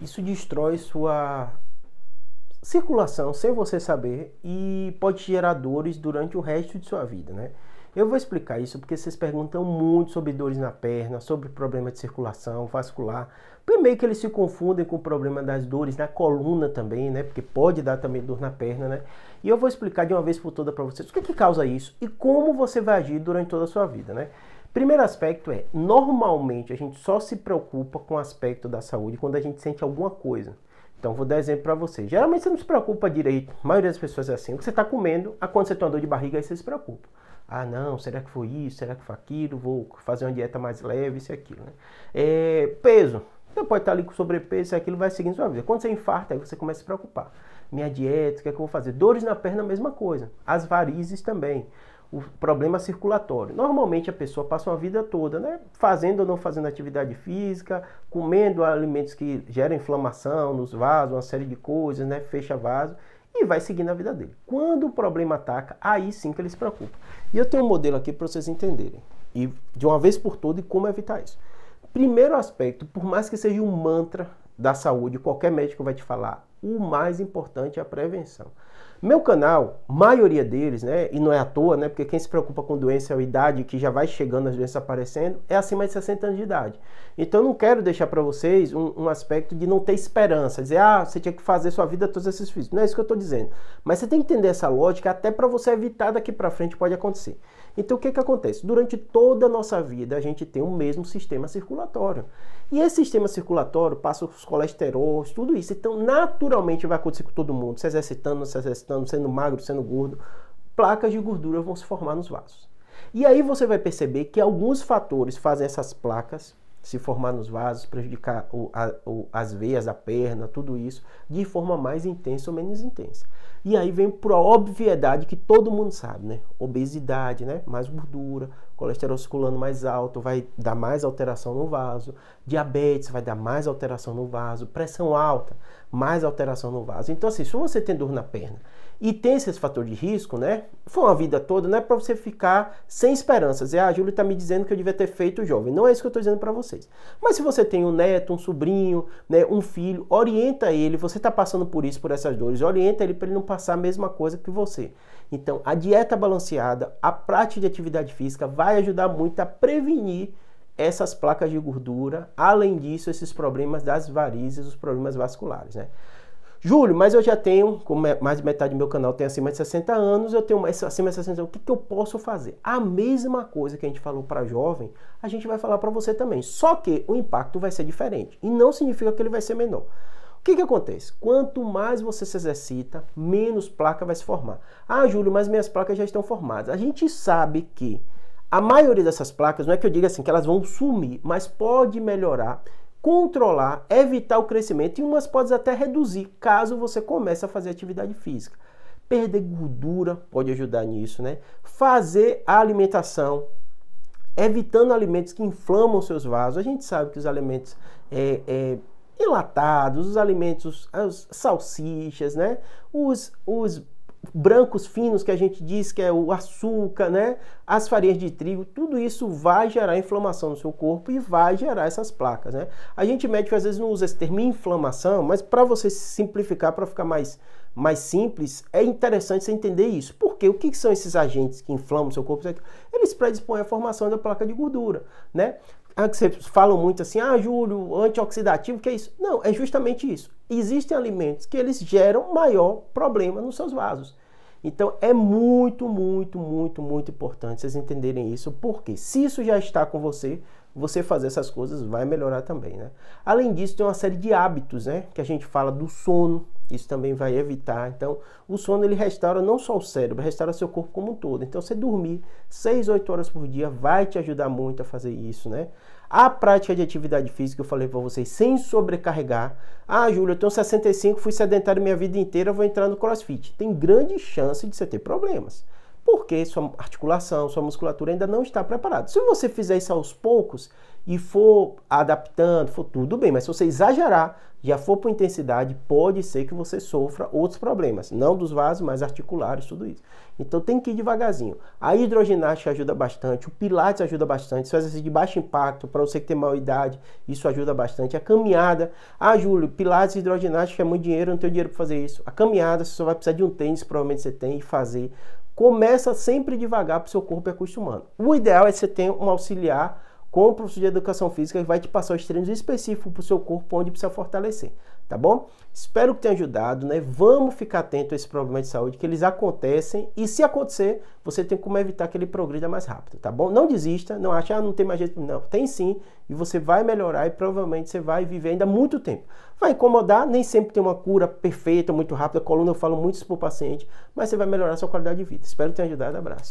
isso destrói sua circulação sem você saber e pode gerar dores durante o resto de sua vida, né? Eu vou explicar isso porque vocês perguntam muito sobre dores na perna, sobre problema de circulação vascular. Primeiro que eles se confundem com o problema das dores na coluna também, né? Porque pode dar também dor na perna, né? E eu vou explicar de uma vez por toda para vocês o que, que causa isso e como você vai agir durante toda a sua vida, né? Primeiro aspecto é, normalmente a gente só se preocupa com o aspecto da saúde quando a gente sente alguma coisa. Então vou dar exemplo para você. Geralmente você não se preocupa direito, a maioria das pessoas é assim. O que você está comendo, a ah, quando você tem uma dor de barriga, aí você se preocupa. Ah, não, será que foi isso? Será que foi aquilo? Vou fazer uma dieta mais leve, isso e aquilo. Né? É, peso. Você pode estar ali com sobrepeso, aquilo vai seguindo sua vida. Quando você infarta, aí você começa a se preocupar. Minha dieta, o que é que eu vou fazer? Dores na perna, a mesma coisa. As varizes também o problema circulatório. Normalmente a pessoa passa uma vida toda, né, fazendo ou não fazendo atividade física, comendo alimentos que geram inflamação nos vasos, uma série de coisas, né, fecha vaso e vai seguindo a vida dele. Quando o problema ataca, aí sim que ele se preocupa. E eu tenho um modelo aqui para vocês entenderem e de uma vez por todas como evitar isso. Primeiro aspecto, por mais que seja um mantra da saúde, qualquer médico vai te falar, o mais importante é a prevenção. Meu canal, maioria deles, né, e não é à toa, né, porque quem se preocupa com doença ou é idade, que já vai chegando as doenças aparecendo, é acima de 60 anos de idade. Então eu não quero deixar para vocês um, um, aspecto de não ter esperança, dizer, ah, você tinha que fazer sua vida todos esses filhos. Não é isso que eu estou dizendo. Mas você tem que entender essa lógica até para você evitar daqui para frente pode acontecer. Então o que, que acontece? Durante toda a nossa vida a gente tem o mesmo sistema circulatório. E esse sistema circulatório passa os colesterol, tudo isso. Então naturalmente vai acontecer com todo mundo, se exercitando, não se exercitando estando, sendo magro, sendo gordo, placas de gordura vão se formar nos vasos. E aí você vai perceber que alguns fatores fazem essas placas se formar nos vasos, prejudicar o, a, o, as veias, a perna, tudo isso, de forma mais intensa ou menos intensa. E aí vem para a obviedade que todo mundo sabe, né? Obesidade, né? Mais gordura, colesterol circulando mais alto, vai dar mais alteração no vaso, diabetes vai dar mais alteração no vaso, pressão alta mais alteração no vaso. Então, assim, se você tem dor na perna e tem esses fatores de risco, né? Foi uma vida toda, não é para você ficar sem esperanças. É, ah, a Júlia está me dizendo que eu devia ter feito jovem. Não é isso que eu estou dizendo para vocês. Mas se você tem um neto, um sobrinho, né, um filho, orienta ele. Você está passando por isso, por essas dores, orienta ele para ele não passar a mesma coisa que você. Então, a dieta balanceada, a prática de atividade física vai ajudar muito a prevenir essas placas de gordura, além disso, esses problemas das varizes, os problemas vasculares, né? Júlio, mas eu já tenho, como é, mais de metade do meu canal tem acima de 60 anos, eu tenho acima de 60 anos, o que, que eu posso fazer? A mesma coisa que a gente falou para jovem, a gente vai falar para você também, só que o impacto vai ser diferente e não significa que ele vai ser menor. O que, que acontece? Quanto mais você se exercita, menos placa vai se formar. Ah, Júlio, mas minhas placas já estão formadas. A gente sabe que a maioria dessas placas, não é que eu diga assim que elas vão sumir, mas pode melhorar, controlar, evitar o crescimento e umas pode até reduzir, caso você comece a fazer atividade física. Perder gordura pode ajudar nisso, né? Fazer a alimentação, evitando alimentos que inflamam seus vasos. A gente sabe que os alimentos é, é, enlatados, os alimentos, as salsichas, né? Os, os brancos finos que a gente diz que é o açúcar, né? As farinhas de trigo, tudo isso vai gerar inflamação no seu corpo e vai gerar essas placas, né? A gente médico às vezes não usa esse termo inflamação, mas para você simplificar, para ficar mais mais simples, é interessante você entender isso. Porque o que são esses agentes que inflamam o seu corpo? Eles predispõem à formação da placa de gordura, né? Ah, que vocês falam muito assim, ah, Júlio, antioxidativo, que é isso? Não, é justamente isso. Existem alimentos que eles geram maior problema nos seus vasos. Então é muito, muito, muito, muito importante vocês entenderem isso, porque se isso já está com você, você fazer essas coisas vai melhorar também, né? Além disso, tem uma série de hábitos, né? Que a gente fala do sono, isso também vai evitar. Então, o sono ele restaura não só o cérebro, restaura seu corpo como um todo. Então, você dormir 6, 8 horas por dia vai te ajudar muito a fazer isso, né? A prática de atividade física, eu falei para vocês, sem sobrecarregar. Ah, Júlio, eu tenho 65, fui sedentário minha vida inteira, vou entrar no crossfit. Tem grande chance de você ter problemas. Porque sua articulação, sua musculatura ainda não está preparada. Se você fizer isso aos poucos, e for adaptando, for tudo bem, mas se você exagerar, já for por intensidade, pode ser que você sofra outros problemas, não dos vasos, mas articulares, tudo isso. Então tem que ir devagarzinho. A hidroginástica ajuda bastante, o pilates ajuda bastante, se faz exercício de baixo impacto, para você que tem maior idade, isso ajuda bastante. A caminhada, ah Júlio, pilates e hidroginástica é muito dinheiro, não tenho dinheiro para fazer isso. A caminhada, você só vai precisar de um tênis, provavelmente você tem, e fazer. Começa sempre devagar para o seu corpo é acostumando. O ideal é que você tenha um auxiliar com o professor de educação física que vai te passar os treinos específicos para o seu corpo onde precisa fortalecer, tá bom? Espero que tenha ajudado, né? Vamos ficar atento a esse problema de saúde, que eles acontecem e se acontecer, você tem como evitar que ele progrida mais rápido, tá bom? Não desista, não acha, ah, não tem mais jeito, não, tem sim, e você vai melhorar e provavelmente você vai viver ainda muito tempo. Vai incomodar, nem sempre tem uma cura perfeita, muito rápida, coluna eu falo muito isso para o paciente, mas você vai melhorar a sua qualidade de vida. Espero que tenha ajudado, abraço.